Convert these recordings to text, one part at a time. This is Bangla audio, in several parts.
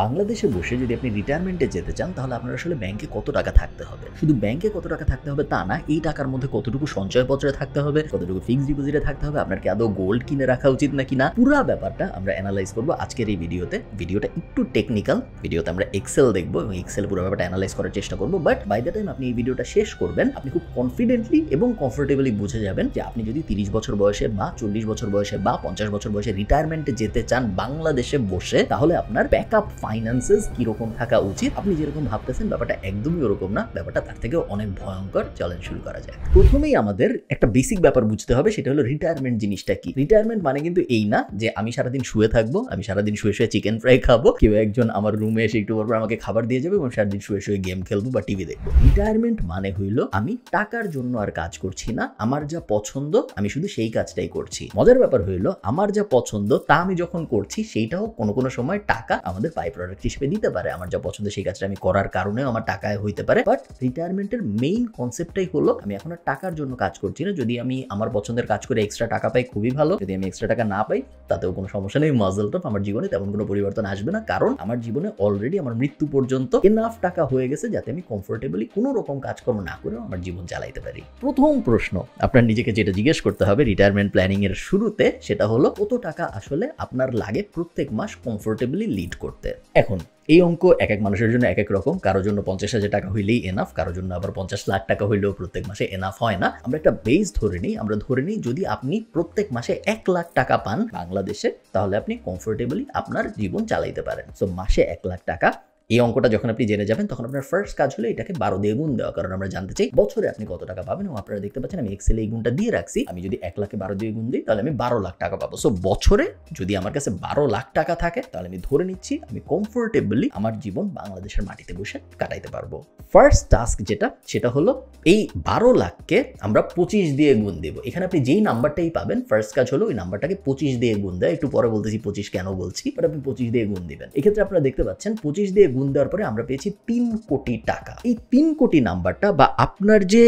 বাংলাদেশে বসে যদি আপনি রিটায়ারমেন্টে যেতে চান তাহলে আপনার আসলে ব্যাংকে কত টাকা থাকতে হবে শুধু ব্যাংকে কত টাকা থাকতে হবে তা না এই টাকার মধ্যে কতটুকু সঞ্চয়পত্রে থাকতে হবে কতটুকু ফিক্সড ডিপোজিটে থাকতে হবে আপনার কি আদৌ গোল্ড কিনে রাখা উচিত নাকি না পুরো ব্যাপারটা আমরা অ্যানালাইজ করবো আজকের এই ভিডিওতে ভিডিওটা একটু টেকনিক্যাল ভিডিওতে আমরা এক্সেল দেখবো এবং এক্সেল পুরো ব্যাপারটা অ্যানালাইজ করার চেষ্টা করবো বাট বাই দ্য টাইম আপনি এই ভিডিওটা শেষ করবেন আপনি খুব কনফিডেন্টলি এবং কমফোর্টেবলি বুঝে যাবেন যে আপনি যদি তিরিশ বছর বয়সে বা চল্লিশ বছর বয়সে বা পঞ্চাশ বছর বয়সে রিটায়ারমেন্টে যেতে চান বাংলাদেশে বসে তাহলে আপনার ব্যাকআপ ফাইন্যান্সেস কীরকম থাকা উচিত আপনি যেরকম ভাবতেছেন ব্যাপারটা একদমই ওরকম না ব্যাপারটা তার থেকেও অনেক ভয়ঙ্কর চ্যালেঞ্জ শুরু করা যায় প্রথমেই আমাদের একটা বেসিক ব্যাপার বুঝতে হবে সেটা হলো রিটায়ারমেন্ট জিনিসটা কি রিটায়ারমেন্ট মানে কিন্তু এই না যে আমি সারাদিন শুয়ে থাকবো আমি সারাদিন শুয়ে শুয়ে চিকেন ফ্রাই খাবো কেউ একজন আমার রুমে এসে একটু পর আমাকে খাবার দিয়ে যাবে এবং সারাদিন শুয়ে শুয়ে গেম খেলবো বা টিভি দেখবো রিটায়ারমেন্ট মানে হইল আমি টাকার জন্য আর কাজ করছি না আমার যা পছন্দ আমি শুধু সেই কাজটাই করছি মজার ব্যাপার হইলো আমার যা পছন্দ তা আমি যখন করছি সেইটাও কোনো কোনো সময় টাকা আমাদের পাই প্রোডাক্ট হিসেবে নিতে পারে আমার যা পছন্দ সেই কাজটা আমি করার কারণেও আমার টাকায় হইতে পারে বাট রিটায়ারমেন্টের মেইন কনসেপ্টটাই হলো আমি এখন আর টাকার জন্য কাজ করছি না যদি আমি আমার পছন্দের কাজ করে এক্সট্রা টাকা পাই খুবই ভালো যদি আমি এক্সট্রা টাকা না পাই তাতেও কোনো সমস্যা নেই মাজল টপ আমার জীবনে তেমন কোনো পরিবর্তন আসবে না কারণ আমার জীবনে অলরেডি আমার মৃত্যু পর্যন্ত এনাফ টাকা হয়ে গেছে যাতে আমি কমফোর্টেবলি কোনো রকম কাজকর্ম না করেও আমার জীবন চালাইতে পারি প্রথম প্রশ্ন আপনার নিজেকে যেটা জিজ্ঞেস করতে হবে রিটায়ারমেন্ট প্ল্যানিং এর শুরুতে সেটা হলো কত টাকা আসলে আপনার লাগে প্রত্যেক মাস কমফোর্টেবলি লিড করতে এখন এই অঙ্ক এক এক মানুষের জন্য এক এক রকম কারোর জন্য পঞ্চাশ হাজার টাকা হইলেই এনাফ কারোর জন্য আবার পঞ্চাশ লাখ টাকা হইলেও প্রত্যেক মাসে এনাফ হয় না আমরা একটা বেস ধরে নিই আমরা ধরে নিই যদি আপনি প্রত্যেক মাসে এক লাখ টাকা পান বাংলাদেশে তাহলে আপনি কমফোর্টেবলি আপনার জীবন চালাইতে পারেন সো মাসে এক লাখ টাকা এই অঙ্কটা যখন আপনি জেনে যাবেন তখন আপনার ফার্স্ট কাজ হলো এটাকে বারো দিয়ে গুণ দেওয়া কারণ আমরা জানতে চাই বছরে আপনি কত টাকা পাবেন এবং আপনারা দেখতে পাচ্ছেন আমি এক্সেলে এই গুণটা দিয়ে রাখছি আমি যদি এক লাখে বারো দিয়ে গুণ দিই তাহলে আমি বারো লাখ টাকা পাবো সো বছরে যদি আমার কাছে বারো লাখ টাকা থাকে তাহলে আমি ধরে নিচ্ছি আমি কমফোর্টেবলি আমার জীবন বাংলাদেশের মাটিতে বসে কাটাইতে পারবো ফার্স্ট টাস্ক যেটা সেটা হলো এই বারো লাখকে আমরা পঁচিশ দিয়ে গুণ দেবো এখানে আপনি যেই নাম্বারটাই পাবেন ফার্স্ট কাজ হলো ওই নাম্বারটাকে পঁচিশ দিয়ে গুণ দেয় একটু পরে বলতেছি পঁচিশ কেন বলছি বাট আপনি পঁচিশ দিয়ে গুণ দিবেন এক্ষেত্রে আপনারা দেখতে পাচ্ছেন পঁচিশ দিয়ে গুণ দেওয়ার পরে আমরা পেয়েছি তিন কোটি টাকা এই তিন কোটি নাম্বারটা বা আপনার যে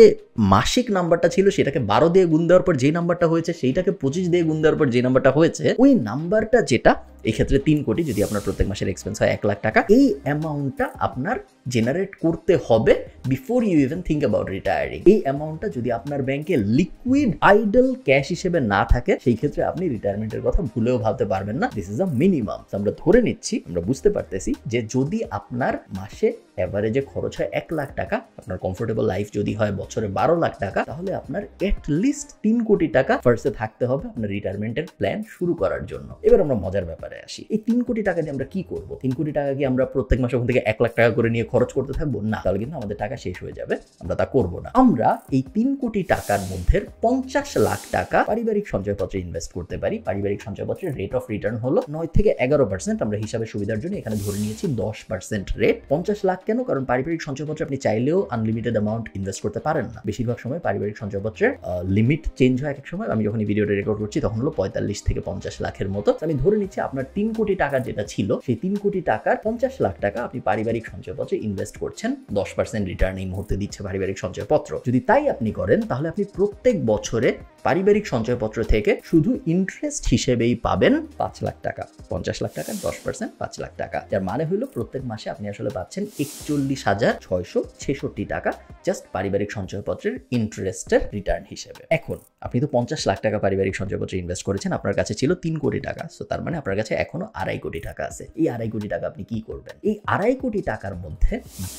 মাসিক নাম্বারটা ছিল সেটাকে বারো দিয়ে গুণ দেওয়ার পর যে নাম্বারটা হয়েছে সেইটাকে পঁচিশ দিয়ে গুণ দেওয়ার পর যে নাম্বারটা হয়েছে ওই নাম্বারটা যেটা এই ক্ষেত্রে তিন কোটি যদি আপনার প্রত্যেক মাসের এক্সপেন্স হয় এক লাখ টাকা এই অ্যামাউন্টটা আপনার জেনারেট করতে হবে before you even think about retiring এই অ্যামাউন্টটা যদি আপনার ব্যাংকে লিকুইড আইডল ক্যাশ হিসেবে না থাকে সেই ক্ষেত্রে আপনি রিটায়ারমেন্টের কথা ভুলেও ভাবতে পারবেন না দিস ইজ আ মিনিমাম আমরা ধরে নিচ্ছি আমরা বুঝতে পারতেছি যে যদি আপনার মাসে অ্যাভারেজে খরচ হয় এক লাখ টাকা আপনার কমফোর্টেবল লাইফ যদি হয় বছরে বারো লাখ টাকা তাহলে আপনার লিস্ট তিন কোটি টাকা ফার্স্টে থাকতে হবে আপনার রিটায়ারমেন্টের প্ল্যান শুরু করার জন্য এবার আমরা মজার ব্যাপারে আসি এই তিন কোটি টাকা দিয়ে আমরা কি করব তিন কোটি টাকা কি আমরা প্রত্যেক মাসে ওখান থেকে এক লাখ টাকা করে নিয়ে খরচ করতে থাকবো না তাহলে কিন্তু আমাদের টাকা শেষ হয়ে যাবে আমরা তা করব না আমরা এই তিন কোটি টাকার মধ্যে পঞ্চাশ লাখ টাকা পারিবারিক সঞ্চয়পত্রে ইনভেস্ট করতে পারি পারিবারিক সঞ্চয়পত্রের রেট অফ রিটার্ন হলো নয় থেকে এগারো পার্সেন্ট আমরা হিসাবে সুবিধার জন্য এখানে ধরে নিয়েছি দশ পার্সেন্ট রেট পঞ্চাশ লাখ কেন কারণ পারিবারিক সঞ্চয়পত্রে আপনি চাইলেও আনলিমিটেড অ্যামাউন্ট ইনভেস্ট করতে পারেন না বেশিরভাগ সময় পারিবারিক সঞ্চয়পত্রের লিমিট চেঞ্জ হয় এক সময় আমি যখন এই ভিডিওটা রেকর্ড করছি তখন হলো পঁয়তাল্লিশ থেকে পঞ্চাশ লাখের মতো আমি ধরে নিচ্ছি আপনার তিন কোটি টাকা যেটা ছিল সেই তিন কোটি টাকার পঞ্চাশ লাখ টাকা আপনি পারিবারিক সঞ্চয়পত্রে ইনভেস্ট করছেন দশ পার্সেন্ট রিটার্ন এই মুহূর্তে দিচ্ছে পারিবারিক সঞ্চয়পত্র যদি তাই আপনি করেন তাহলে আপনি প্রত্যেক বছরে পারিবারিক সঞ্চয়পত্র থেকে শুধু ইন্টারেস্ট হিসেবেই পাবেন পাঁচ লাখ টাকা পঞ্চাশ লাখ টাকা দশ পার্সেন্ট পাঁচ লাখ টাকা যার মানে হলো প্রত্যেক মাসে আপনি আসলে পাচ্ছেন এক চল্লিশ হাজার ছয়শো ছেষট্টি টাকা জাস্ট পারিবারিক সঞ্চয়পত্রের ইন্টারেস্টের রিটার্ন হিসেবে এখন আপনি তো পঞ্চাশ লাখ টাকা পারিবারিক সঞ্চয়পত্রে ইনভেস্ট করেছেন আপনার কাছে ছিল তিন কোটি টাকা সো তার মানে আপনার কাছে এখনও আড়াই কোটি টাকা আছে এই আড়াই কোটি টাকা আপনি কি করবেন এই আড়াই কোটি টাকার মধ্যে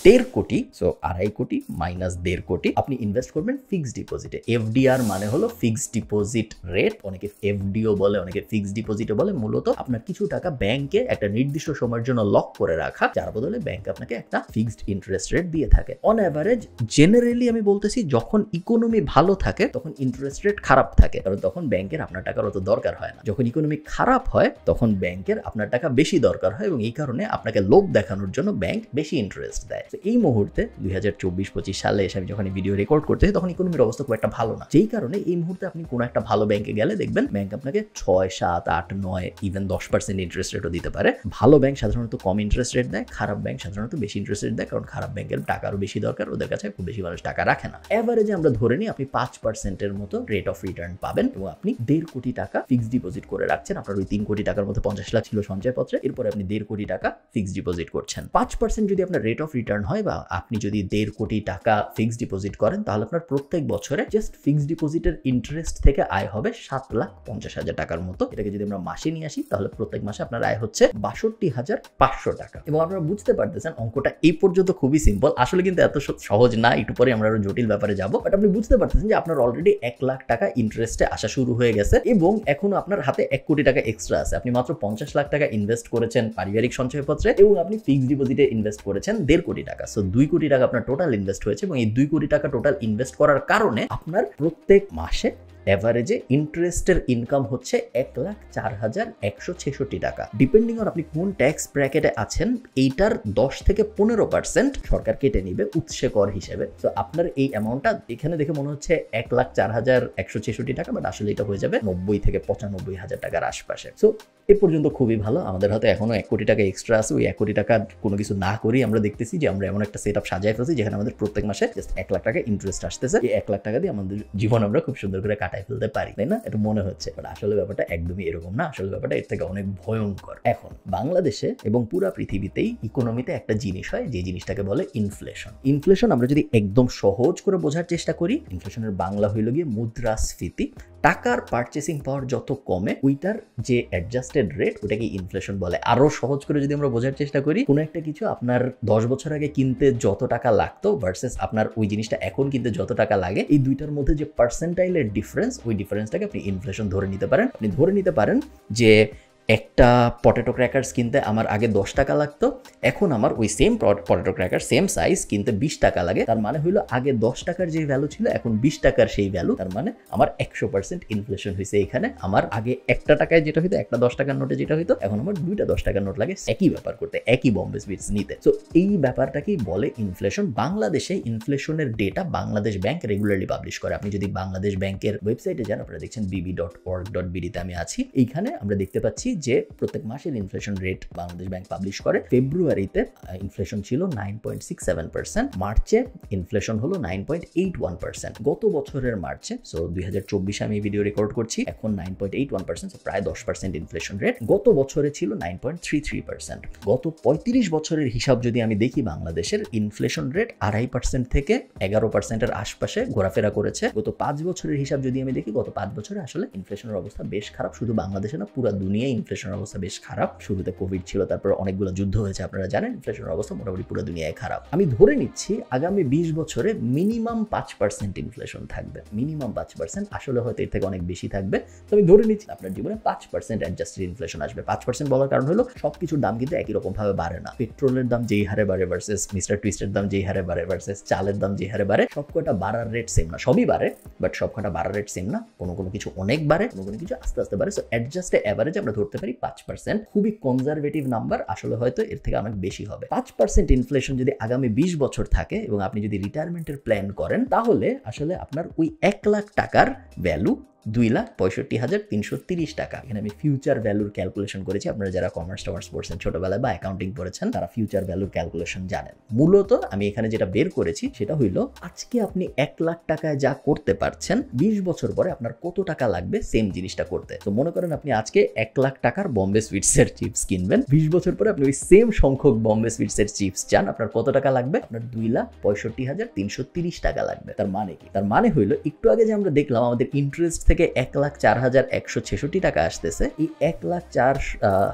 দেড় কোটি সো আড়াই কোটি মাইনাস দেড় কোটি আপনি ইনভেস্ট করবেন ফিক্সড ডিপোজিটে এফডিআর মানে হলো ফিক্সড ডিপোজিট রেট অনেকে এফডিও বলে অনেকে ফিক্সড ডিপোজিটও বলে মূলত আপনার কিছু টাকা ব্যাংকে একটা নির্দিষ্ট সময়ের জন্য লক করে রাখা যার বদলে ব্যাংক আপনাকে একটা ফিক্সড ইন্টারেস্ট রেট দিয়ে থাকে অন অ্যাভারেজ জেনারেলি আমি বলতেছি যখন ইকোনমি ভালো থাকে তখন ইন্টারেস্ট রেট মার্কেট খারাপ থাকে কারণ তখন ব্যাংকের আপনার টাকার অত দরকার হয় না যখন ইকোনমি খারাপ হয় তখন ব্যাংকের আপনার টাকা বেশি দরকার হয় এবং এই কারণে আপনাকে লোভ দেখানোর জন্য ব্যাংক বেশি ইন্টারেস্ট দেয় এই মুহূর্তে দুই হাজার চব্বিশ পঁচিশ সালে এসে আমি যখন ভিডিও রেকর্ড করতে তখন ইকোনমির অবস্থা খুব একটা ভালো না যেই কারণে এই মুহূর্তে আপনি কোনো একটা ভালো ব্যাংকে গেলে দেখবেন ব্যাংক আপনাকে ছয় সাত আট নয় ইভেন দশ পার্সেন্ট ইন্টারেস্ট রেটও দিতে পারে ভালো ব্যাংক সাধারণত কম ইন্টারেস্ট রেট দেয় খারাপ ব্যাংক সাধারণত বেশি ইন্টারেস্ট রেট দেয় কারণ খারাপ ব্যাংকের টাকারও বেশি দরকার ওদের কাছে খুব বেশি মানুষ টাকা রাখে না অ্যাভারেজে আমরা ধরে নিই আপনি পাঁচ পার্সেন্টের মতো রেট রেট অফ রিটার্ন পাবেন এবং আপনি দেড় কোটি টাকা ফিক্সড ডিপোজিট করে রাখছেন আপনার ওই তিন কোটি টাকার মধ্যে পঞ্চাশ লাখ ছিল সঞ্চয়পত্রে এরপরে আপনি দেড় কোটি টাকা ফিক্সড ডিপোজিট করছেন পাঁচ পার্সেন্ট যদি আপনার রেট অফ রিটার্ন হয় বা আপনি যদি দেড় কোটি টাকা ফিক্সড ডিপোজিট করেন তাহলে আপনার প্রত্যেক বছরে জাস্ট ফিক্সড ডিপোজিটের ইন্টারেস্ট থেকে আয় হবে সাত লাখ পঞ্চাশ হাজার টাকার মতো এটাকে যদি আমরা মাসে নিয়ে আসি তাহলে প্রত্যেক মাসে আপনার আয় হচ্ছে বাষট্টি হাজার পাঁচশো টাকা এবং আপনারা বুঝতে পারতেছেন অঙ্কটা এই পর্যন্ত খুবই সিম্পল আসলে কিন্তু এত সহজ না একটু পরে আমরা আরো জটিল ব্যাপারে যাবো বাট আপনি বুঝতে পারতেছেন যে আপনার অলরেডি এক লাখ টাকা ইন্টারেস্টে আসা শুরু হয়ে গেছে এবং এখন আপনার হাতে এক কোটি টাকা এক্সট্রা আছে আপনি মাত্র পঞ্চাশ লাখ টাকা ইনভেস্ট করেছেন পারিবারিক সঞ্চয়পত্রে এবং আপনি ফিক্সড ডিপোজিটে ইনভেস্ট করেছেন দেড় কোটি টাকা সো দুই কোটি টাকা আপনার টোটাল ইনভেস্ট হয়েছে এবং এই দুই কোটি টাকা টোটাল ইনভেস্ট করার কারণে আপনার প্রত্যেক মাসে অ্যাভারেজে ইন্টারেস্টের ইনকাম হচ্ছে এক লাখ চার হাজার একশো ছেষট্টি টাকা ডিপেন্ডিং অন আপনি কোন ট্যাক্স ব্র্যাকেটে আছেন এইটার দশ থেকে পনেরো পার্সেন্ট সরকার কেটে নিবে উৎসে কর হিসেবে তো আপনার এই অ্যামাউন্টটা এখানে দেখে মনে হচ্ছে এক লাখ চার হাজার একশো ছেষট্টি টাকা বাট আসলে এটা হয়ে যাবে নব্বই থেকে পঁচানব্বই হাজার টাকার আশপাশে সো এ পর্যন্ত খুবই ভালো আমাদের হাতে এখনো এক কোটি টাকা এক্সট্রা আছে ওই এক কোটি টাকা কোনো কিছু না করেই আমরা দেখতেছি যে আমরা এমন একটা সেট আপ সাজাই ফেলছি যেখানে আমাদের প্রত্যেক মাসে জাস্ট এক লাখ টাকা ইন্টারেস্ট আসতেছে এই এক লাখ টাকা দিয়ে আমাদের জীবন আমরা খুব সুন্দর করে কাটাই হারায় ফেলতে পারি তাই না এটা মনে হচ্ছে বাট আসলে ব্যাপারটা একদমই এরকম না আসলে ব্যাপারটা এর থেকে অনেক ভয়ঙ্কর এখন বাংলাদেশে এবং পুরা পৃথিবীতেই ইকোনমিতে একটা জিনিস হয় যে জিনিসটাকে বলে ইনফ্লেশন ইনফ্লেশন আমরা যদি একদম সহজ করে বোঝার চেষ্টা করি ইনফ্লেশনের বাংলা হইল গিয়ে মুদ্রাস্ফীতি টাকার পারচেসিং পাওয়ার যত কমে ওইটার যে অ্যাডজাস্টেড রেট ওটাকে ইনফ্লেশন বলে আরও সহজ করে যদি আমরা বোঝার চেষ্টা করি কোনো একটা কিছু আপনার দশ বছর আগে কিনতে যত টাকা লাগতো ভার্সেস আপনার ওই জিনিসটা এখন কিনতে যত টাকা লাগে এই দুইটার মধ্যে যে পার্সেন্টাইলের ডিফারেন্স ওই ডিফারেন্সটাকে আপনি ইনফ্লেশন ধরে নিতে পারেন আপনি ধরে নিতে পারেন যে একটা পটেটো ক্র্যাকার্স কিনতে আমার আগে দশ টাকা লাগতো এখন আমার ওই same potato cracker same size কিনতে বিশ টাকা লাগে তার মানে হইলো আগে দশ টাকার যে ভ্যালু ছিল এখন বিশ টাকার সেই ভ্যালু তার মানে আমার একশো পার্সেন্ট ইনফ্লেশন হয়েছে এখানে আমার আগে একটা টাকায় যেটা হইতো একটা দশ টাকার নোটে যেটা হইতো এখন আমার দুইটা দশ টাকার নোট লাগে একই ব্যাপার করতে একই বম্বে সুইটস নিতে তো এই ব্যাপারটাকেই বলে ইনফ্লেশন বাংলাদেশে ইনফ্লেশনের data Bangladesh bank regularly publish করে আপনি যদি বাংলাদেশ ব্যাংকের ওয়েবসাইটে যান আপনারা দেখছেন বিবি ডট অর্গ ডট বিডিতে আমি আছি এইখানে আমরা দেখতে পাচ্ছি যে প্রত্যেক মাসের inflation rate Bangladesh bank publish করে ফেব্রুয়ারিতে ইনফ্লেশন ছিল nine point six seven percent মার্চে ইনফ্লেশন হলো nine point eight one percent গত বছরের মার্চে সো দুই হাজার চব্বিশে আমি ভিডিও রেকর্ড করছি এখন nine point eight one percent প্রায় দশ পার্সেন্ট ইনফ্লেশন রেট গত বছরে ছিল nine point three three percent গত পঁয়ত্রিশ বছরের হিসাব যদি আমি দেখি বাংলাদেশের ইনফ্লেশন রেট আড়াই পার্সেন্ট থেকে এগারো পার্সেন্টের আশপাশে ঘোরাফেরা করেছে গত পাঁচ বছরের হিসাব যদি আমি দেখি গত পাঁচ বছরে আসলে ইনফ্লেশনের অবস্থা বেশ খারাপ শুধু বাংলাদেশে না পুরো দুনিয়ায় ইনফ্লেশনের অবস্থা বেশ খারাপ শুরুতে কোভিড ছিল তারপর অনেকগুলো যুদ্ধ হয়েছে আপনারা জানেন ইনফ্লেশনের অবস্থা মোটামুটি পুরো দুনিয়ায় খারাপ আমি ধরে নিচ্ছি আগামী বিশ বছরে মিনিমাম পাঁচ পার্সেন্ট ইনফ্লেশন থাকবে মিনিমাম পাঁচ পার্সেন্ট আসলে হয়তো এর থেকে অনেক বেশি থাকবে তো আমি ধরে নিচ্ছি আপনার জীবনে পাঁচ পার্সেন্ট অ্যাডজাস্টেড ইনফ্লেশন আসবে পাঁচ পার্সেন্ট বলার কারণ হলো সব কিছুর দাম কিন্তু একই রকম ভাবে বাড়ে না পেট্রোলের দাম যেই হারে বাড়ে ভার্সেস মিস্টার টুইস্টের দাম যেই হারে বাড়ে ভার্সেস চালের দাম যেই হারে বাড়ে সবকটা বাড়ার রেট সেম না সবই বাড়ে বাট সবকটা বাড়ার রেট সেম না কোনো কোনো কিছু অনেক বাড়ে কোনো কোনো কিছু আস্তে আস্তে বাড়ে সো অ্যাডজাস্টে অ্যাভারেজ আমরা ধরতে বলতে পারি পাঁচ পার্সেন্ট খুবই কনজারভেটিভ নাম্বার আসলে হয়তো এর থেকে অনেক বেশি হবে পাঁচ পার্সেন্ট ইনফ্লেশন যদি আগামী বিশ বছর থাকে এবং আপনি যদি রিটায়ারমেন্টের প্ল্যান করেন তাহলে আসলে আপনার ওই এক লাখ টাকার ভ্যালু দুই লাখ পঁয়ষট্টি হাজার তিনশো তিরিশ টাকা এখানে আমি ফিউচার ভ্যালুর ক্যালকুলেশন করেছি আপনারা যারা কমার্স টমার্স পড়ছেন ছোটোবেলায় বা অ্যাকাউন্টিং পড়েছেন তারা ফিউচার ভ্যালুর ক্যালকুলেশন জানেন মূলত আমি এখানে যেটা বের করেছি সেটা হইল আজকে আপনি এক লাখ টাকায় যা করতে পারছেন বিশ বছর পরে আপনার কত টাকা লাগবে সেম জিনিসটা করতে তো মনে করেন আপনি আজকে এক লাখ টাকার বম্বে সুইটসের চিপস কিনবেন বিশ বছর পরে আপনি ওই সেম সংখ্যক বম্বে সুইটসের চিপস চান আপনার কত টাকা লাগবে আপনার দুই লাখ পঁয়ষট্টি হাজার তিনশো তিরিশ টাকা লাগবে তার মানে কি তার মানে হইলো একটু আগে যে আমরা দেখলাম আমাদের ইন্টারেস্ট থেকে থেকে এক লাখ চার হাজার একশো ছেষট্টি টাকা আসতেছে এই এক লাখ চার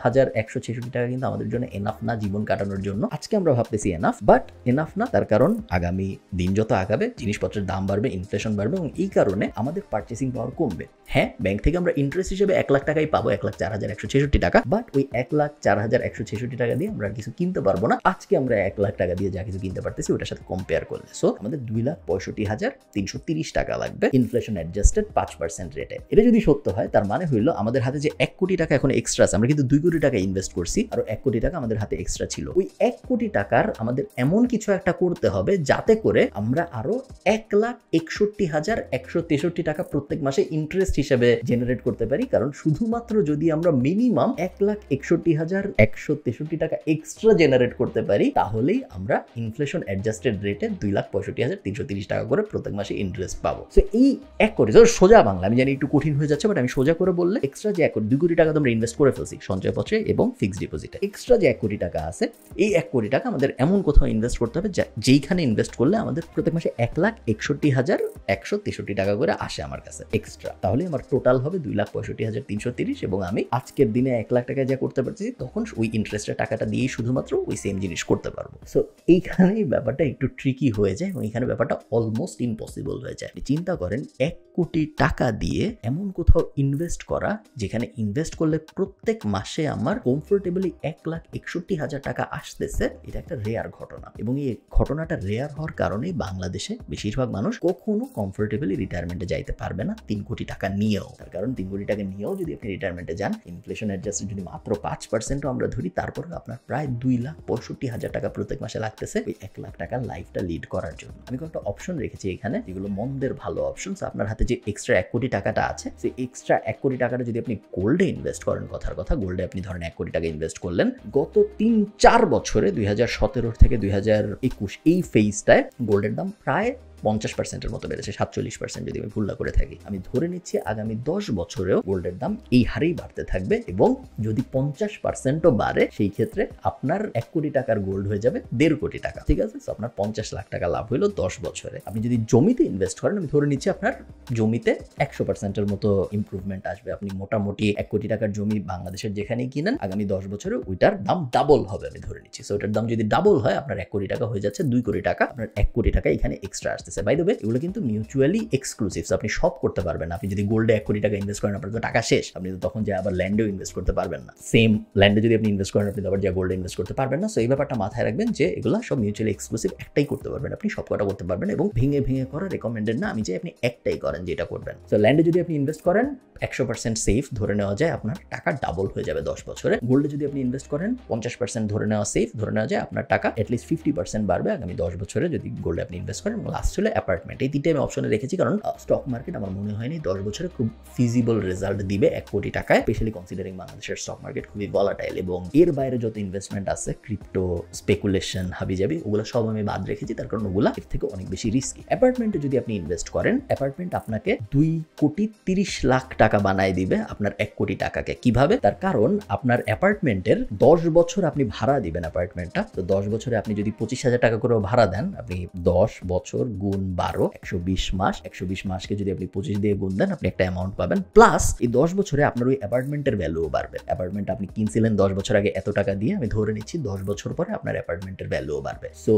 হাজার একশো ছেষট্টি টাকা কিন্তু আমাদের জন্য এনাফ না জীবন কাটানোর জন্য আজকে আমরা ভাবতেছি এনাফ বাট এনাফ না তার কারণ আগামী দিন যত আগাবে জিনিসপত্রের দাম বাড়বে ইনফ্লেশন বাড়বে এবং এই কারণে আমাদের পার্চেসিং পাওয়ার কমবে হ্যাঁ ব্যাংক থেকে আমরা ইন্টারেস্ট হিসেবে এক লাখ টাকাই পাবো এক লাখ চার হাজার একশো ছেষট্টি টাকা বাট ওই এক লাখ চার হাজার একশো ছেষট্টি টাকা দিয়ে আমরা কিছু কিনতে পারবো না আজকে আমরা এক লাখ টাকা দিয়ে যা কিছু কিনতে পারতেছি ওটার সাথে কম্পেয়ার করলে সো আমাদের দুই লাখ পঁয়ষট্টি হাজার তিনশো তিরিশ টাকা লাগবে ইনফ্লেশন অ্যাডজাস্টেড পাঁচ পার্সেন্ট রেটে এটা যদি সত্য হয় তার মানে হইলো আমাদের হাতে যে এক কোটি টাকা এখন এক্সট্রা আছে আমরা কিন্তু দুই কোটি টাকা ইনভেস্ট করছি আর এক কোটি টাকা আমাদের হাতে এক্সট্রা ছিল ওই এক কোটি টাকার আমাদের এমন কিছু একটা করতে হবে যাতে করে আমরা আরো এক লাখ একষট্টি হাজার একশো তেষট্টি টাকা প্রত্যেক মাসে ইন্টারেস্ট হিসেবে জেনারেট করতে পারি কারণ শুধুমাত্র যদি আমরা মিনিমাম এক লাখ একষট্টি হাজার একশো তেষট্টি টাকা এক্সট্রা জেনারেট করতে পারি তাহলেই আমরা ইনফ্লেশন অ্যাডজাস্টেড রেটে দুই লাখ পঁয়ষট্টি হাজার তিনশো তিরিশ টাকা করে প্রত্যেক মাসে ইন্টারেস্ট পাবো তো এই এক কোটি সোজা বাংলা আমি জানি একটু কঠিন হয়ে যাচ্ছে বাট আমি সোজা করে বললে এক্সট্রা যে এক কোটি দুই কোটি টাকা তোমরা ইনভেস্ট করে ফেলছি সঞ্চয়পত্রে এবং ফিক্সড ডিপোজিটে এক্সট্রা যে এক কোটি টাকা আছে এই এক কোটি টাকা আমাদের এমন কোথাও ইনভেস্ট করতে হবে যেইখানে ইনভেস্ট করলে আমাদের প্রত্যেক মাসে এক লাখ একষট্টি হাজার একশো তেষট্টি টাকা করে আসে আমার কাছে এক্সট্রা তাহলে আমার টোটাল হবে দুই লাখ পঁয়ষট্টি হাজার তিনশো তিরিশ এবং আমি আজকের দিনে এক লাখ টাকা যা করতে পারছি তখন ওই ইন্টারেস্টের টাকাটা দিয়েই শুধুমাত্র ওই সেম জিনিস করতে পারবো সো এইখানেই ব্যাপারটা একটু ট্রিকি হয়ে যায় এবং এখানে ব্যাপারটা অলমোস্ট ইম্পসিবল হয়ে যায় চিন্তা করেন এক কোটি টাকা দিয়ে এমন কোথাও ইনভেস্ট করা যেখানে ইনভেস্ট করলে প্রত্যেক মাসে আমার কমফোর্টেবলি এক লাখ একষট্টি হাজার টাকা আসতেছে এটা একটা রেয়ার ঘটনা এবং এই ঘটনাটা রেয়ার হওয়ার কারণে বাংলাদেশে বেশিরভাগ মানুষ কখনো কমফোর্টেবলি রিটায়ারমেন্টে যাইতে পারবে না তিন কোটি টাকা নিয়েও তার কারণ তিন কোটি টাকা নিয়েও যদি আপনি রিটায়ারমেন্টে যান ইনফ্লেশন অ্যাডজাস্ট যদি মাত্র পাঁচ পার্সেন্টও আমরা ধরি তারপরে আপনার প্রায় দুই লাখ পঁয়ষট্টি হাজার টাকা প্রত্যেক মাসে লাগতেছে ওই এক লাখ টাকার লাইফটা লিড করার জন্য আমি কয়েকটা অপশন রেখেছি এখানে যেগুলো মন্দের ভালো অপশন আপনার হাতে যে এক্সট্রা এক কোটি টাকাটা আছে সে এক্সট্রা এক কোটি টাকাটা যদি আপনি গোল্ডে ইনভেস্ট করেন কথার কথা গোল্ডে আপনি ধরেন এক কোটি টাকা ইনভেস্ট করলেন গত তিন চার বছরে দুই সতেরো থেকে দুই হাজার একুশ এই ফেজটায় গোল্ডের দাম প্রায় পঞ্চাশ পার্সেন্টের মতো বেড়েছে সাতচল্লিশ পার্সেন্ট যদি আমি ভুল না করে থাকি আমি ধরে নিচ্ছি আগামী দশ বছরেও গোল্ডের দাম এই হারেই বাড়তে থাকবে এবং যদি পঞ্চাশ পার্সেন্টও বাড়ে সেই ক্ষেত্রে আপনার এক কোটি টাকার গোল্ড হয়ে যাবে দেড় কোটি টাকা ঠিক আছে আপনার পঞ্চাশ লাখ টাকা লাভ হইলো দশ বছরে আপনি যদি জমিতে ইনভেস্ট করেন আমি ধরে নিচ্ছি আপনার জমিতে একশো পার্সেন্টের মতো ইম্প্রুভমেন্ট আসবে আপনি মোটামুটি এক কোটি টাকার জমি বাংলাদেশের যেখানেই কিনেন আগামী দশ বছরে ওইটার দাম ডাবল হবে আমি ধরে নিচ্ছি সো ওইটার দাম যদি ডাবল হয় আপনার এক কোটি টাকা হয়ে যাচ্ছে দুই কোটি টাকা আপনার এক কোটি টাকা এখানে এক্সট্রা আসছে আসতেছে বাই দ্য ওয়ে এগুলো কিন্তু মিউচুয়ালি এক্সক্লুসিভ আপনি সব করতে পারবেন আপনি যদি গোল্ডে এক কোটি টাকা ইনভেস্ট করেন আপনার তো টাকা শেষ আপনি তো তখন যা আবার ল্যান্ডেও ইনভেস্ট করতে পারবেন না সেম ল্যান্ডে যদি আপনি ইনভেস্ট করেন আপনি আবার যা গোল্ডে ইনভেস্ট করতে পারবেন না সো এই ব্যাপারটা মাথায় রাখবেন যে এগুলো সব মিউচুয়ালি এক্সক্লুসিভ একটাই করতে পারবেন আপনি সব কটা করতে পারবেন এবং ভেঙে ভেঙে করা রেকমেন্ডেড না আমি যে আপনি একটাই করেন যেটা করবেন সো ল্যান্ডে যদি আপনি ইনভেস্ট করেন একশো পার্সেন্ট সেফ ধরে নেওয়া যায় আপনার টাকা ডাবল হয়ে যাবে দশ বছরে গোল্ডে যদি আপনি ইনভেস্ট করেন পঞ্চাশ পার্সেন্ট ধরে নেওয়া সেফ ধরে নেওয়া যায় আপনার টাকা অ্যাটলিস্ট ফিফটি পার্সেন্ট বাড়বে আগামী দশ বছরে যদি গোল্ডে আপনি ইনভেস্ট করেন লাস্ট ছিল অ্যাপার্টমেন্ট এই তিনটে আমি অপশনে রেখেছি কারণ স্টক মার্কেট আমার মনে হয়নি দশ বছরে খুব ফিজিবল রেজাল্ট দিবে এক কোটি টাকায় স্পেশালি কনসিডারিং বাংলাদেশের স্টক মার্কেট খুবই ভলাটাইল এবং এর বাইরে যত ইনভেস্টমেন্ট আছে ক্রিপ্টো স্পেকুলেশন হাবি যাবি ওগুলো সব আমি বাদ রেখেছি তার কারণ ওগুলো এর থেকে অনেক বেশি রিস্কি অ্যাপার্টমেন্টে যদি আপনি ইনভেস্ট করেন অ্যাপার্টমেন্ট আপনাকে দুই কোটি তিরিশ লাখ টাকা বানায় দিবে আপনার এক কোটি টাকাকে কিভাবে তার কারণ আপনার অ্যাপার্টমেন্টের দশ বছর আপনি ভাড়া দিবেন অ্যাপার্টমেন্টটা তো দশ বছরে আপনি যদি পঁচিশ হাজার টাকা করেও ভাড়া দেন আপনি দশ বছর গুণ গুণ বারো একশো বিশ মাস একশো বিশ মাসকে যদি আপনি পঁচিশ দিয়ে গুণ দেন আপনি একটা অ্যামাউন্ট পাবেন প্লাস এই দশ বছরে আপনার ওই অ্যাপার্টমেন্টের ভ্যালুও বাড়বে অ্যাপার্টমেন্ট আপনি কিনছিলেন দশ বছর আগে এত টাকা দিয়ে আমি ধরে নিচ্ছি দশ বছর পরে আপনার অ্যাপার্টমেন্টের ভ্যালুও বাড়বে সো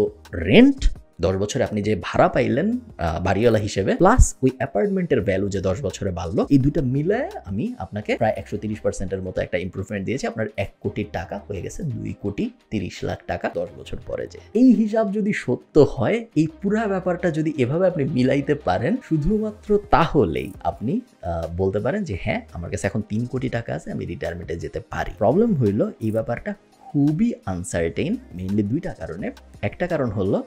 রেন্ট দশ বছরে আপনি যে ভাড়া পাইলেন বাড়িওয়ালা হিসেবে প্লাস ওই অ্যাপার্টমেন্টের ভ্যালু যে দশ বছরে বাড়লো এই দুটা মিলে আমি আপনাকে প্রায় একশো তিরিশ পার্সেন্টের মতো একটা ইম্প্রুভমেন্ট দিয়েছি আপনার এক কোটি টাকা হয়ে গেছে দুই কোটি তিরিশ লাখ টাকা দশ বছর পরে যে এই হিসাব যদি সত্য হয় এই পুরো ব্যাপারটা যদি এভাবে আপনি মিলাইতে পারেন শুধুমাত্র তাহলেই আপনি বলতে পারেন যে হ্যাঁ আমার কাছে এখন তিন কোটি টাকা আছে আমি রিটায়ারমেন্টে যেতে পারি প্রবলেম হইলো এই ব্যাপারটা খুবই আনসার্টেন মেইনলি দুইটা কারণে একটা কারণ হলো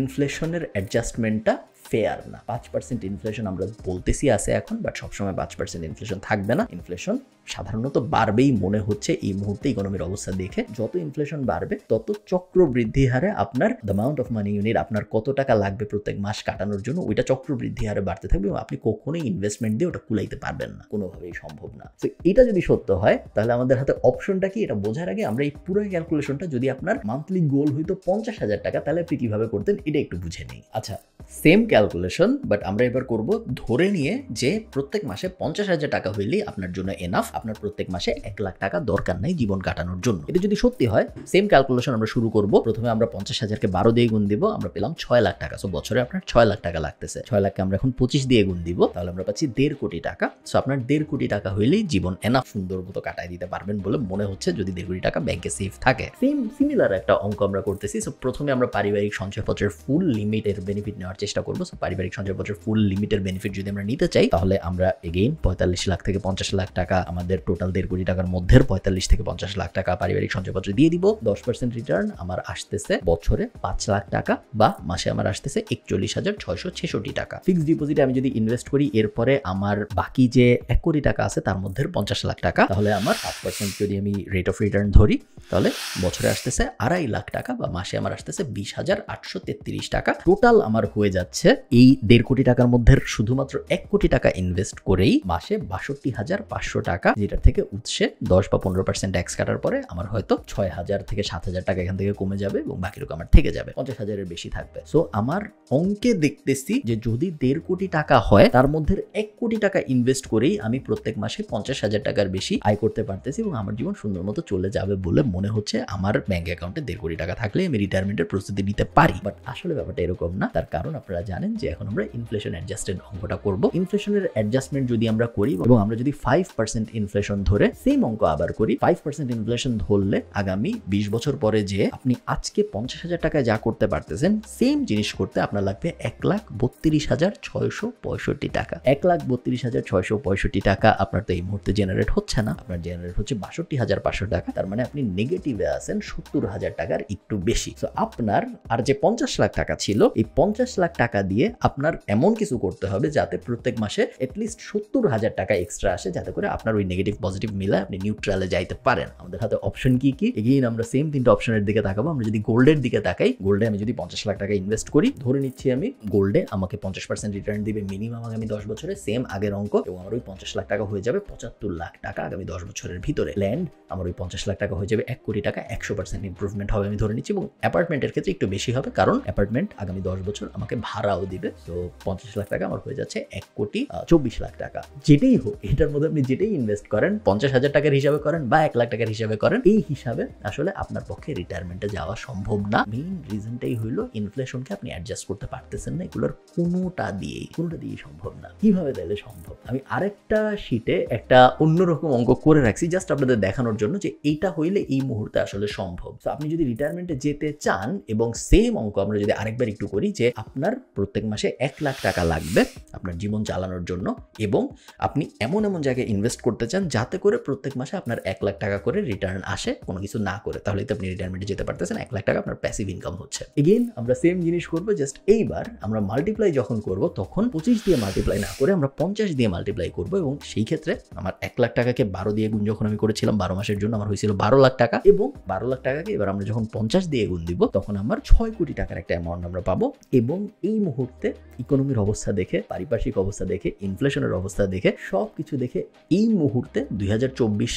ইনফ্লেশনের অ্যাডজাস্টমেন্টটা ফেয়ার না পাঁচ পার্সেন্ট ইনফ্লেশন আমরা বলতেছি আছে এখন বাট সবসময় পাঁচ পার্সেন্ট ইনফ্লেশন থাকবে না ইনফ্লেশন সাধারণত বাড়বেই মনে হচ্ছে এই মুহূর্তে ইকোনমির অবস্থা দেখে যত ইনফ্লেশন বাড়বে তত চক্রবৃদ্ধি হারে আপনার দ্যামাউন্ট অফ মানি ইউনিট আপনার কত টাকা লাগবে প্রত্যেক মাস কাটানোর জন্য ওইটা চক্রবৃদ্ধি হারে বাড়তে থাকবে এবং আপনি কখনোই ইনভেস্টমেন্ট দিয়ে ওটা কুলাইতে পারবেন না কোনোভাবেই সম্ভব না তো এটা যদি সত্য হয় তাহলে আমাদের হাতে অপশনটা কি এটা বোঝার আগে আমরা এই পুরো ক্যালকুলেশনটা যদি আপনার মান্থলি গোল হইতো পঞ্চাশ হাজার টাকা তাহলে আপনি কীভাবে করতেন এটা একটু বুঝে নিই আচ্ছা সেম ক্যালকুলেশন বাট আমরা এবার করব ধরে নিয়ে যে প্রত্যেক মাসে পঞ্চাশ হাজার টাকা হইলে আপনার জন্য এনাফ আপনার প্রত্যেক মাসে এক লাখ টাকা দরকার নাই জীবন কাটানোর জন্য এটা যদি সত্যি হয় সেম ক্যালকুলেশন আমরা শুরু করব প্রথমে আমরা পঞ্চাশ হাজারকে বারো দিয়ে গুণ দিব আমরা পেলাম ছয় লাখ টাকা সো বছরে আপনার ছয় লাখ টাকা লাগতেছে ছয় লাখকে আমরা এখন পঁচিশ দিয়ে গুণ দিব তাহলে আমরা পাচ্ছি দেড় কোটি টাকা সো আপনার দেড় কোটি টাকা হইলেই জীবন এনাফ সুন্দর মতো কাটাই দিতে পারবেন বলে মনে হচ্ছে যদি দেড় কোটি টাকা ব্যাংকে সেফ থাকে সেম সিমিলার একটা অঙ্ক আমরা করতেছি সো প্রথমে আমরা পারিবারিক সঞ্চয়পত্রের ফুল লিমিটের বেনিফিট নেওয়ার চেষ্টা করবো পারিবারিক সঞ্চয়পত্রের ফুল লিমিটের বেনিফিট যদি আমরা নিতে চাই তাহলে আমরা এগেইন পঁয়তাল্লিশ লাখ থেকে পঞ্চাশ লাখ টাকা আমাদের টোটাল দেড় কোটি টাকার মধ্যে পঁয়তাল্লিশ থেকে পঞ্চাশ লাখ টাকা পারিবারিক সঞ্চয়পত্র দিয়ে দিব দশ পার্সেন্ট রিটার্ন আমার আসতেছে বছরে পাঁচ লাখ টাকা বা মাসে আমার আসতেছে একচল্লিশ হাজার ছয়শো ছেষট্টি টাকা ফিক্সড ডিপোজিটে আমি যদি ইনভেস্ট করি এরপরে আমার বাকি যে এক কোটি টাকা আছে তার মধ্যে পঞ্চাশ লাখ টাকা তাহলে আমার পাঁচ পার্সেন্ট যদি আমি রেট অফ রিটার্ন ধরি তাহলে বছরে আসতেছে আড়াই লাখ টাকা বা মাসে আমার আসতেছে বিশ হাজার আটশো তেত্রিশ টাকা টোটাল আমার হয়ে হয়ে যাচ্ছে এই দেড় কোটি টাকার মধ্যে শুধুমাত্র এক কোটি টাকা ইনভেস্ট করেই মাসে বাষট্টি হাজার পাঁচশো টাকা যেটা থেকে উৎসে দশ বা পনেরো পার্সেন্ট ট্যাক্স কাটার পরে আমার হয়তো ছয় হাজার থেকে সাত হাজার টাকা এখান থেকে কমে যাবে এবং বাকি রকম আমার থেকে যাবে পঞ্চাশ হাজারের বেশি থাকবে সো আমার অঙ্কে দেখতেছি যে যদি দেড় কোটি টাকা হয় তার মধ্যে এক কোটি টাকা ইনভেস্ট করেই আমি প্রত্যেক মাসে পঞ্চাশ হাজার টাকার বেশি আয় করতে পারতেছি এবং আমার জীবন সুন্দর মতো চলে যাবে বলে মনে হচ্ছে আমার ব্যাংক অ্যাকাউন্টে দেড় কোটি টাকা থাকলে আমি রিটায়ারমেন্টের প্রস্তুতি নিতে পারি বাট আসলে ব্যাপারটা এরকম না তার কারণ আপনারা জানেন যে এখন আমরা ইনফ্লেশন অ্যাডজাস্টেড অঙ্কটা করব ইনফ্লেশনের অ্যাডজাস্টমেন্ট যদি আমরা করি এবং আমরা যদি ফাইভ পার্সেন্ট ইনফ্লেশন ধরে সেম অঙ্ক আবার করি ফাইভ পার্সেন্ট ইনফ্লেশন ধরলে আগামী বিশ বছর পরে যে আপনি আজকে পঞ্চাশ হাজার টাকায় যা করতে পারতেছেন সেম জিনিস করতে আপনার লাগবে এক লাখ বত্রিশ হাজার ছয়শো পঁয়ষট্টি টাকা এক লাখ বত্রিশ হাজার ছয়শো পঁয়ষট্টি টাকা আপনার তো এই মুহূর্তে জেনারেট হচ্ছে না আপনার জেনারেট হচ্ছে বাষট্টি হাজার পাঁচশো টাকা তার মানে আপনি নেগেটিভে আছেন সত্তর হাজার টাকার একটু বেশি তো আপনার আর যে পঞ্চাশ লাখ টাকা ছিল এই পঞ্চাশ লাখ টাকা দিয়ে আপনার এমন কিছু করতে হবে যাতে প্রত্যেক মাসে অ্যাটলিস্ট সত্তর হাজার টাকা এক্সট্রা আসে যাতে করে আপনার ওই নেগেটিভ পজিটিভ মিলে আপনি নিউট্রালে যাইতে পারেন আমাদের হাতে অপশন কি কি এগিয়ে আমরা সেম তিনটা অপশনের দিকে তাকাবো আমরা যদি গোল্ডের দিকে তাকাই গোল্ডে আমি যদি পঞ্চাশ লাখ টাকা ইনভেস্ট করি ধরে নিচ্ছি আমি গোল্ডে আমাকে পঞ্চাশ পার্সেন্ট রিটার্ন দিবে মিনিমাম আগামী দশ বছরে সেম আগের অঙ্ক এবং আমার ওই পঞ্চাশ লাখ টাকা হয়ে যাবে পঁচাত্তর লাখ টাকা আগামী দশ বছরের ভিতরে ল্যান্ড আমার ওই পঞ্চাশ লাখ টাকা হয়ে যাবে এক কোটি টাকা একশো পার্সেন্ট ইম্প্রুভমেন্ট হবে আমি ধরে নিচ্ছি এবং অ্যাপার্টমেন্টের ক্ষেত্রে একটু বেশি হবে কারণ অ্যাপার্টমেন্ট আগামী দশ বছর আমাকে আমাকে ভাড়াও দিবে তো পঞ্চাশ লাখ টাকা আমার হয়ে যাচ্ছে এক কোটি চব্বিশ লাখ টাকা যেটাই হোক এটার মধ্যে আপনি যেটাই ইনভেস্ট করেন পঞ্চাশ হাজার টাকার হিসাবে করেন বা এক লাখ টাকার হিসাবে করেন এই হিসাবে আসলে আপনার পক্ষে রিটায়ারমেন্টে যাওয়া সম্ভব না মেইন রিজনটাই হইলো ইনফ্লেশনকে আপনি অ্যাডজাস্ট করতে পারতেছেন না এগুলোর কোনোটা দিয়েই কোনোটা দিয়েই সম্ভব না কিভাবে তাহলে সম্ভব আমি আরেকটা শিটে একটা অন্যরকম অঙ্ক করে রাখছি জাস্ট আপনাদের দেখানোর জন্য যে এইটা হইলে এই মুহূর্তে আসলে সম্ভব আপনি যদি রিটায়ারমেন্টে যেতে চান এবং সেম অঙ্ক আমরা যদি আরেকবার একটু করি যে আপনি আপনার প্রত্যেক মাসে এক লাখ টাকা লাগবে আপনার জীবন চালানোর জন্য এবং আপনি এমন এমন জায়গায় ইনভেস্ট করতে চান যাতে করে প্রত্যেক মাসে আপনার এক লাখ টাকা করে রিটার্ন আসে কোনো কিছু না করে তাহলে তো আপনি রিটায়ারমেন্টে যেতে পারতেছেন এক লাখ টাকা আপনার প্যাসিভ ইনকাম হচ্ছে এগেন আমরা সেম জিনিস করবো জাস্ট এইবার আমরা মাল্টিপ্লাই যখন করব তখন পঁচিশ দিয়ে মাল্টিপ্লাই না করে আমরা পঞ্চাশ দিয়ে মাল্টিপ্লাই করব এবং সেই ক্ষেত্রে আমার এক লাখ টাকাকে বারো দিয়ে গুণ যখন আমি করেছিলাম বারো মাসের জন্য আমার হয়েছিল বারো লাখ টাকা এবং বারো লাখ টাকাকে এবার আমরা যখন পঞ্চাশ দিয়ে গুণ দিব তখন আমার ছয় কোটি টাকার একটা অ্যামাউন্ট আমরা পাবো এবং এই মুহূর্তে ইকোনমির অবস্থা দেখে পারিপার্শ্বিক অবস্থা দেখে ইনফ্লেশনের অবস্থা দেখে সব কিছু দেখে এই মুহূর্তে দুই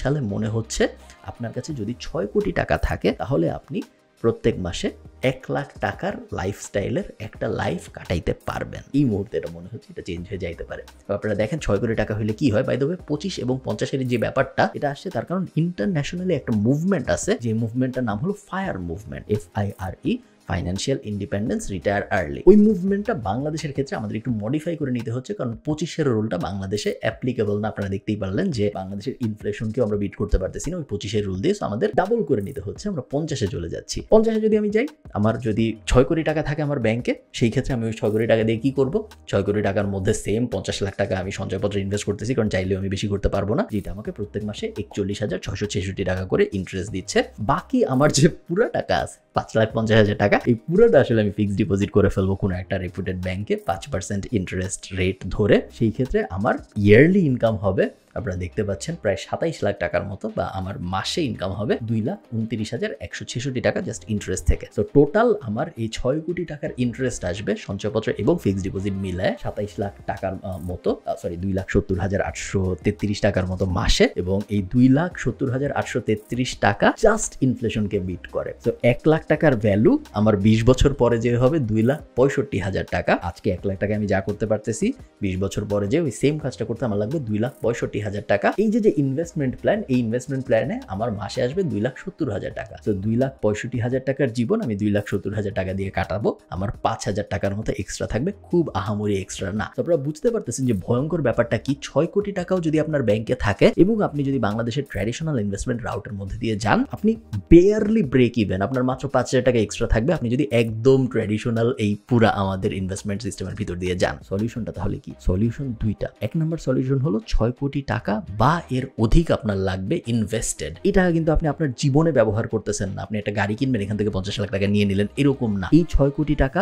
সালে মনে হচ্ছে আপনার কাছে যদি ছয় কোটি টাকা থাকে তাহলে আপনি প্রত্যেক মাসে এক লাখ টাকার লাইফস্টাইলের একটা লাইফ কাটাইতে পারবেন এই মুহূর্তে এটা মনে হচ্ছে এটা চেঞ্জ হয়ে যাইতে পারে তো আপনারা দেখেন ছয় কোটি টাকা হলে কি হয় বাইদবে পঁচিশ এবং পঞ্চাশের যে ব্যাপারটা এটা আসছে তার কারণ ইন্টারন্যাশনালি একটা মুভমেন্ট আছে যে মুভমেন্টটার নাম হলো fire movement F I R E financial independence retire early ওই মুভমেন্টটা বাংলাদেশের ক্ষেত্রে আমাদের একটু মডিফাই করে নিতে হচ্ছে কারণ পঁচিশের রুলটা বাংলাদেশে অ্যাপ্লিকেবল না আপনারা দেখতেই পারলেন যে বাংলাদেশের ইনফ্লেশনকেও আমরা বিট করতে পারতেছি না ওই পঁচিশের রুল দিয়ে আমাদের ডাবল করে নিতে হচ্ছে আমরা পঞ্চাশে চলে যাচ্ছি পঞ্চাশে যদি আমি যাই আমার যদি ছয় কোটি টাকা থাকে আমার ব্যাংকে সেই ক্ষেত্রে আমি ওই ছয় কোটি টাকা দিয়ে কি করবো ছয় কোটি টাকার মধ্যে সেম পঞ্চাশ লাখ টাকা আমি সঞ্চয়পত্রে ইনভেস্ট করতেছি কারণ চাইলেও আমি বেশি করতে পারবো না যেটা আমাকে প্রত্যেক মাসে একচল্লিশ হাজার ছশো ছেষট্টি টাকা করে ইন্টারেস্ট দিচ্ছে বাকি আমার যে পুরো টাকা আছে পাঁচ লাখ পঞ্চাশ হাজার টাকা এই পুরোটা আসলে আমি ফিক্সড ডিপোজিট করে ফেলবো কোনো একটা রেপুটেড ব্যাংকে পাঁচ পার্সেন্ট ইন্টারেস্ট রেট ধরে সেই ক্ষেত্রে আমার ইয়ারলি ইনকাম হবে আপনারা দেখতে পাচ্ছেন প্রায় সাতাইশ লাখ টাকার মতো বা আমার মাসে ইনকাম হবে দুই লাখ উনত্রিশ হাজার একশো ছেষট্টি টাকা জাস্ট ইন্টারেস্ট থেকে তো টোটাল আমার এই ছয় কোটি টাকার ইন্টারেস্ট আসবে সঞ্চয়পত্র এবং ফিক্সড ডিপোজিট মিলায় সাতাইশ লাখ টাকার মতো সরি দুই লাখ সত্তর হাজার আটশো তেত্রিশ টাকার মতো মাসে এবং এই দুই লাখ সত্তর হাজার আটশো তেত্রিশ টাকা জাস্ট ইনফ্লেশনকে বিট করে তো এক লাখ টাকার ভ্যালু আমার বিশ বছর পরে যে হবে দুই লাখ পঁয়ষট্টি হাজার টাকা আজকে এক লাখ টাকা আমি যা করতে পারতেছি বিশ বছর পরে যে ওই সেম কাজটা করতে আমার লাগবে দুই লাখ পঁয়ষট্টি হাজার টাকা এই যে ইনভেস্টমেন্ট প্ল্যান এই ইনভেস্টমেন্ট প্ল্যানে আমার মাসে আসবে দুই লাখ সত্তর হাজার টাকা তো দুই লাখ পঁয়ষট্টি হাজার টাকার জীবন আমি দুই লাখ সত্তর হাজার টাকা দিয়ে কাটাবো আমার পাঁচ হাজার টাকার মতো এক্সট্রা থাকবে খুব আহামরি এক্সট্রা না তো আপনারা বুঝতে পারতেছেন যে ভয়ঙ্কর ব্যাপারটা কি ছয় কোটি টাকাও যদি আপনার ব্যাংকে থাকে এবং আপনি যদি বাংলাদেশের ট্র্যাডিশনাল ইনভেস্টমেন্ট রাউটের মধ্যে দিয়ে যান আপনি বেয়ারলি ব্রেক ইভেন আপনার মাত্র পাঁচ হাজার টাকা এক্সট্রা থাকবে আপনি যদি একদম ট্র্যাডিশনাল এই পুরা আমাদের ইনভেস্টমেন্ট সিস্টেমের ভিতর দিয়ে যান সলিউশনটা তাহলে কি সলিউশন দুইটা এক নম্বর সলিউশন হলো ছয় কোটি টাকা বা এর অধিক আপনার লাগবে ইনভেস্টেড এই টাকা কিন্তু আপনি আপনার জীবনে ব্যবহার করতেছেন না আপনি একটা গাড়ি কিনবেন এখান থেকে পঞ্চাশ লাখ টাকা নিয়ে নিলেন এরকম না এই ছয় কোটি টাকা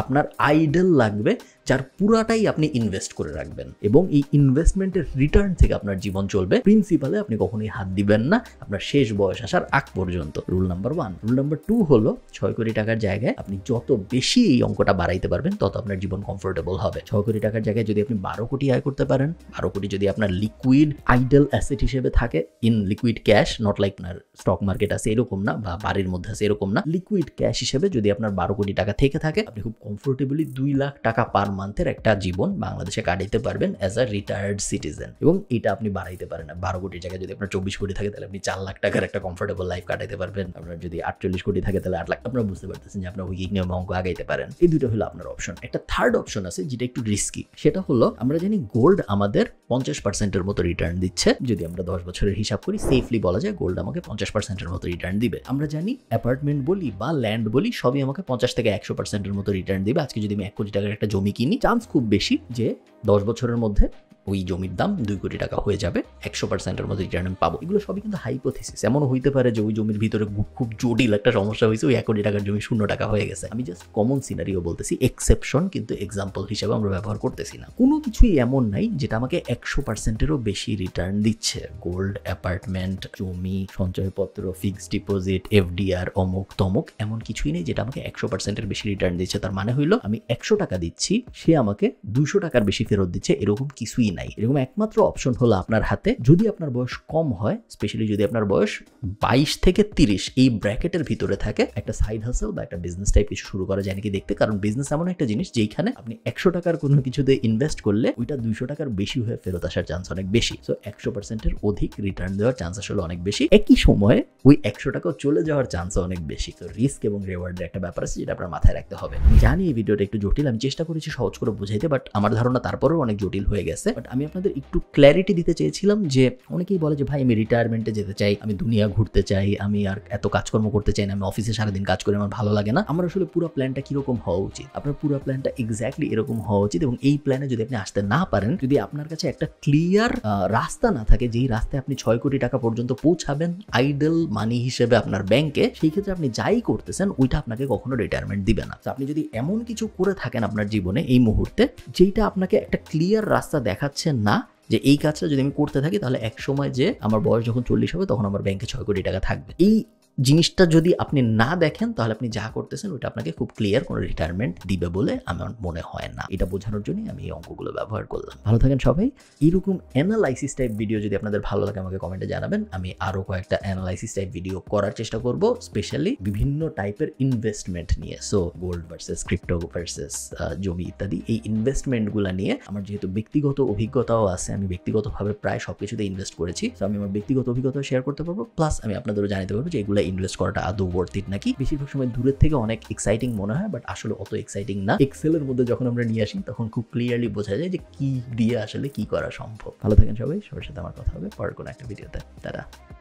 আপনার আইডল লাগবে যার পুরাটাই আপনি ইনভেস্ট করে রাখবেন এবং এই ইনভেস্টমেন্টের রিটার্ন থেকে আপনার জীবন চলবে প্রিন্সিপালে আপনি কখনোই হাত দিবেন না আপনার শেষ বয়স আসার আগ পর্যন্ত rule number one rule number two হলো ছয় কোটি টাকার জায়গায় আপনি যত বেশি এই অঙ্কটা বাড়াইতে পারবেন তত আপনার জীবন কমফোর্টেবল হবে ছয় কোটি টাকার জায়গায় যদি আপনি বারো কোটি আয় করতে পারেন বারো কোটি যদি আপনার লিকুইড আইডল অ্যাসেট হিসেবে থাকে in liquid cash not like আপনার স্টক মার্কেট আছে এরকম না বা বাড়ির মধ্যে আছে এরকম না লিকুইড ক্যাশ হিসেবে যদি আপনার বারো কোটি টাকা থেকে থাকে আপনি খুব কমফোর্টেবলি দুই লাখ টাকা পার মান্থের একটা জীবন বাংলাদেশে কাটাইতে পারবেন অ্যাজ আ রিটায়ার্ড সিটিজেন এবং এটা আপনি বাড়াইতে পারেন না বারো কোটির জায়গায় যদি আপনার চব্বিশ কোটি থাকে তাহলে আপনি চার লাখ টাকার একটা কমফোর্টেবল লাইফ কাটাইতে পারবেন আপনার যদি আটচল্লিশ কোটি থাকে তাহলে আট লাখ আপনার বুঝতে পারতেছেন যে আপনার উইকিং নিয়ম অঙ্ক আগাইতে পারেন এই দুটো হলো আপনার অপশন একটা থার্ড অপশন আছে যেটা একটু রিস্কি সেটা হলো আমরা জানি গোল্ড আমাদের পঞ্চাশ পার্সেন্টের মতো রিটার্ন দিচ্ছে যদি আমরা দশ বছরের হিসাব করি সেফলি বলা যায় গোল্ড আমাকে পঞ্চাশ পার্সেন্টের মতো রিটার্ন দিবে আমরা জানি অ্যাপার্টমেন্ট বলি বা ল্যান্ড বলি সবই আমাকে পঞ্চাশ থেকে একশো পার্সেন্টের মতো রিটার্ন দিবে আজকে যদি আমি এক কোটি টাকার একটা জমি কিনি চান্স খুব বেশি যে দশ বছরের মধ্যে ওই জমির দাম দুই কোটি টাকা হয়ে যাবে একশো পার্সেন্টের মধ্যে রিটার্ন আমি পাবো এগুলো সবই কিন্তু হাইপোথিসিস এমনও হইতে পারে যে ওই জমির ভিতরে খুব জটিল একটা সমস্যা হয়েছে ওই এক কোটি টাকার জমি শূন্য টাকা হয়ে গেছে আমি জাস্ট কমন সিনারিও বলতেছি এক্সেপশন কিন্তু এক্সাম্পল হিসেবে আমরা ব্যবহার করতেছি না কোনো কিছুই এমন নাই যেটা আমাকে একশো পার্সেন্টেরও বেশি রিটার্ন দিচ্ছে গোল্ড অ্যাপার্টমেন্ট জমি সঞ্চয়পত্র ফিক্সড ডিপোজিট এফডিআর অমুক তমুক এমন কিছুই নেই যেটা আমাকে একশো পার্সেন্টের বেশি রিটার্ন দিচ্ছে তার মানে হইলো আমি একশো টাকা দিচ্ছি সে আমাকে দুশো টাকার বেশি ফেরত দিচ্ছে এরকম কিছুই না নাই এরকম একমাত্র অপশন হলো আপনার হাতে যদি আপনার বয়স কম হয় স্পেশালি যদি আপনার বয়স বাইশ থেকে তিরিশ এই ব্র্যাকেটের ভিতরে থাকে একটা সাইড হাসেল বা একটা বিজনেস টাইপ কিছু শুরু করা যায় নাকি দেখতে কারণ বিজনেস এমন একটা জিনিস যেখানে আপনি একশো টাকার কোনো কিছুতে ইনভেস্ট করলে ওইটা দুইশো টাকার বেশি হয়ে ফেরত আসার চান্স অনেক বেশি সো একশো পার্সেন্টের অধিক রিটার্ন দেওয়ার চান্স আসলে অনেক বেশি একই সময়ে ওই একশো টাকা চলে যাওয়ার চান্স অনেক বেশি তো রিস্ক এবং রেওয়ার্ডের একটা ব্যাপার আছে যেটা আপনার মাথায় রাখতে হবে জানি এই ভিডিওটা একটু জটিল আমি চেষ্টা করেছি সহজ করে বুঝাইতে বাট আমার ধারণা তারপরেও অনেক জটিল হয়ে গেছে বাট আমি আপনাদের একটু ক্ল্যারিটি দিতে চেয়েছিলাম যে অনেকেই বলে যে ভাই আমি রিটায়ারমেন্টে যেতে চাই আমি দুনিয়া ঘুরতে চাই আমি আর এত কাজকর্ম করতে চাই না আমি অফিসে সারাদিন কাজ করে আমার ভালো লাগে না আমার আসলে পুরো প্ল্যানটা কিরকম হওয়া উচিত আপনার পুরো প্ল্যানটা এক্স্যাক্টলি এরকম হওয়া উচিত এবং এই প্ল্যানে যদি আপনি আসতে না পারেন যদি আপনার কাছে একটা ক্লিয়ার রাস্তা না থাকে যেই রাস্তায় আপনি ছয় কোটি টাকা পর্যন্ত পৌঁছাবেন আইডল মানি হিসেবে আপনার ব্যাংকে সেই ক্ষেত্রে আপনি যাই করতেছেন ওইটা আপনাকে কখনো রিটায়ারমেন্ট দিবে না আপনি যদি এমন কিছু করে থাকেন আপনার জীবনে এই মুহূর্তে যেটা আপনাকে একটা ক্লিয়ার রাস্তা দেখা দেখাচ্ছে না যে এই কাজটা যদি আমি করতে থাকি তাহলে এক সময় যে আমার বয়স যখন চল্লিশ হবে তখন আমার ব্যাংকে ছয় কোটি টাকা থাকবে এই জিনিসটা যদি আপনি না দেখেন তাহলে আপনি যা করতেছেন ওইটা আপনাকে খুব ক্লিয়ার কোনো রিটায়ারমেন্ট দিবে বলে আমার মনে হয় না এটা বোঝানোর জন্যই আমি এই অঙ্কগুলো ব্যবহার করলাম ভালো থাকেন সবাই এরকম অ্যানালাইসিস টাইপ ভিডিও যদি আপনাদের ভালো লাগে আমাকে কমেন্টে জানাবেন আমি আরও কয়েকটা অ্যানালাইসিস টাইপ ভিডিও করার চেষ্টা করব স্পেশালি বিভিন্ন টাইপের ইনভেস্টমেন্ট নিয়ে so gold versus crypto versus জমি ইত্যাদি এই ইনভেস্টমেন্টগুলো নিয়ে আমার যেহেতু ব্যক্তিগত অভিজ্ঞতাও আছে আমি ব্যক্তিগতভাবে প্রায় সব কিছুতে ইনভেস্ট করেছি তো আমি আমার ব্যক্তিগত অভিজ্ঞতা শেয়ার করতে পারবো প্লাস আমি আপনাদেরও জানাতে পারবো যে এগুলো ইনভেস্ট করাটা আদৌ ওয়ার্থ ইট নাকি বেশিরভাগ সময় দূরের থেকে অনেক এক্সাইটিং মনে হয় বাট আসলে অত এক্সাইটিং না এক্সেলের মধ্যে যখন আমরা নিয়ে আসি তখন খুব ক্লিয়ারলি বোঝা যায় যে কি দিয়ে আসলে কি করা সম্ভব ভালো থাকেন সবাই সবার সাথে আমার কথা হবে পরের কোনো একটা ভিডিওতে দাদা